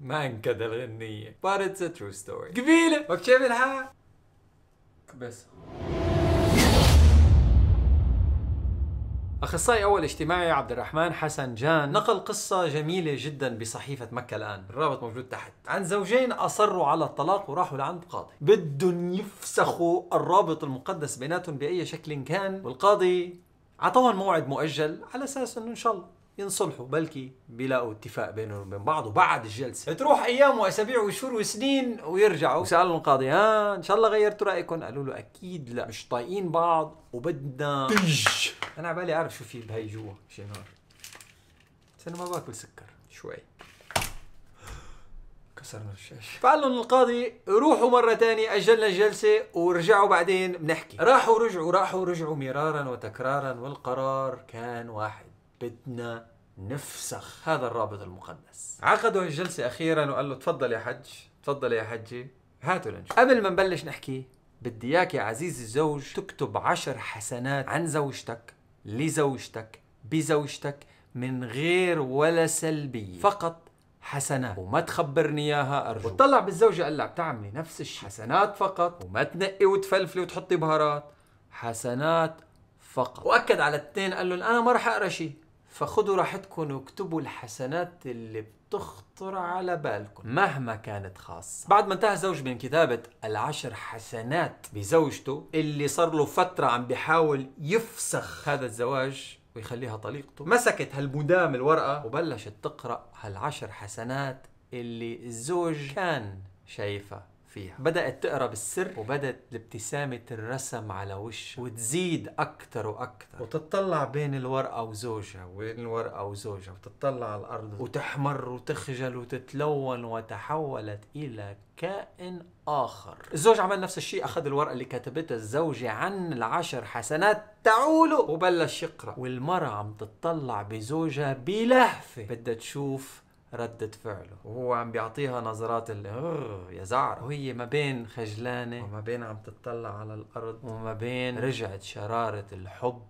ما انكد الغنية but it's a true story قبيلة وبشي الحال بس أخصائي أول اجتماعي عبد الرحمن حسن جان نقل قصة جميلة جدا بصحيفة مكة الآن الرابط موجود تحت عن زوجين أصروا على الطلاق وراحوا لعند قاضي بدهم يفسخوا الرابط المقدس بيناتهم بأي شكل كان والقاضي عطاهم موعد مؤجل على أساس أنه إن شاء الله ينصلحوا بلكي بيلاقوا اتفاق بينهم وبين بعض وبعد الجلسه تروح ايام واسابيع وشهور وسنين ويرجعوا وسالوا القاضي ها ان شاء الله غيرتوا رايكم قالوا له اكيد لا مش طايقين بعض وبدنا انا على بالي اعرف شو في بهي جوا شي نار بس انا ما باكل سكر شوي كسرنا الشاشه فقال لهم القاضي روحوا مره ثانيه اجلنا الجلسه ورجعوا بعدين بنحكي راحوا رجعوا راحوا رجعوا مرارا وتكرارا والقرار كان واحد بدنا نفسخ هذا الرابط المقدس عقدوا الجلسه اخيرا وقال له تفضل يا حج تفضل يا حجي هاتوا لنشوف قبل ما نبلش نحكي بدي اياك يا عزيزي الزوج تكتب عشر حسنات عن زوجتك لزوجتك بزوجتك من غير ولا سلبية فقط حسنات وما تخبرني اياها ارجوك وتطلع بالزوجه قال لها بتعملي نفس الشيء حسنات فقط وما تنقي وتفلفلي وتحطي بهارات حسنات فقط واكد على الاثنين قال لهم انا ما راح اقرا شيء فخذوا راحتكم واكتبوا الحسنات اللي بتخطر على بالكم مهما كانت خاصة بعد ما انتهى زوج من كتابة العشر حسنات بزوجته اللي صار له فترة عم بيحاول يفسخ هذا الزواج ويخليها طليقته مسكت هالمدام الورقة وبلشت تقرأ هالعشر حسنات اللي الزوج كان شايفها فيها بدأت تقرا بالسر وبدأت الابتسامة الرسم على وشها وتزيد أكتر وأكتر وتطلع بين الورقة وزوجها وبين الورقة وزوجها وتطلع على الأرض وتحمر وتخجل وتتلون وتحولت إلى كائن آخر الزوج عمل نفس الشيء أخذ الورقة اللي كتبتها الزوجة عن العشر حسنات تعوله وبلش يقرأ والمرأة عم تتطلع بزوجها بلهفة بدها تشوف ردة فعله وهو عم بيعطيها نظرات اللي يا زعر وهي ما بين خجلانة وما بين عم تطلع على الأرض وما بين رجعت شرارة الحب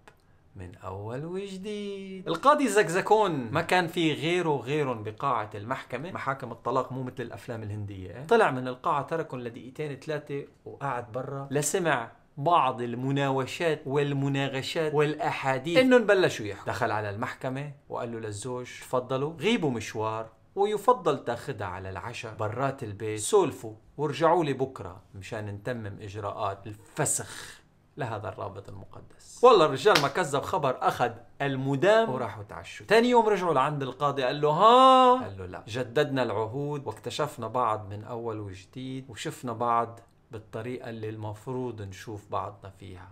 من أول وجديد القاضي زكزكون ما كان في غيره غير بقاعة المحكمة محاكم الطلاق مو مثل الأفلام الهندية طلع من القاعة تركهم لدقيقتين ثلاثة وقعد برا لسمع بعض المناوشات والمناغشات والاحاديث انهم بلشوا يحكوا دخل على المحكمه وقال له للزوج تفضلوا غيبوا مشوار ويفضل تاخذها على العشاء برات البيت سولفوا وارجعوا لي بكره مشان نتمم اجراءات الفسخ لهذا الرابط المقدس والله الرجال ما كذب خبر اخذ المدام وراحوا تعشوا ثاني يوم رجعوا لعند القاضي قال له ها قال له لا جددنا العهود واكتشفنا بعض من اول وجديد وشفنا بعض بالطريقة اللي المفروض نشوف بعضنا فيها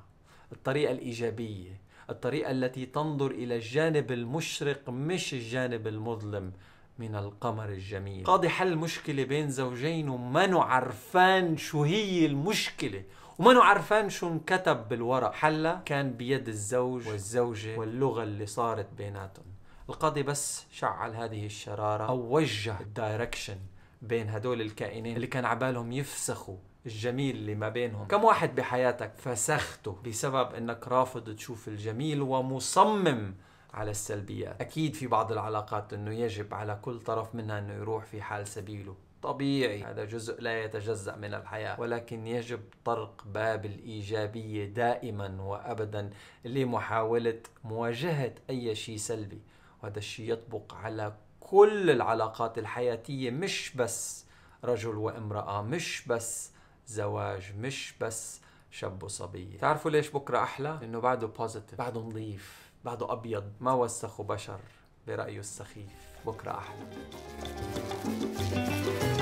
الطريقة الإيجابية الطريقة التي تنظر إلى الجانب المشرق مش الجانب المظلم من القمر الجميل قاضي حل مشكلة بين زوجين وما عرفان شو هي المشكلة وما عرفان شو انكتب بالورق حلا كان بيد الزوج والزوجة واللغة اللي صارت بيناتهم القاضي بس شعل هذه الشرارة أو وجه الدايركشن بين هدول الكائنين اللي كان عبالهم يفسخوا الجميل اللي ما بينهم كم واحد بحياتك فسخته بسبب انك رافض تشوف الجميل ومصمم على السلبيات اكيد في بعض العلاقات انه يجب على كل طرف منها انه يروح في حال سبيله طبيعي هذا جزء لا يتجزا من الحياه ولكن يجب طرق باب الايجابيه دائما وابدا لمحاوله مواجهه اي شيء سلبي وهذا الشيء يطبق على كل العلاقات الحياتيه مش بس رجل وامراه مش بس زواج مش بس شاب وصبية تعرفوا ليش بكرة أحلى؟ إنه بعده بوزيتيف بعده نظيف بعده أبيض ما وسخوا بشر برأيه السخيف بكرة أحلى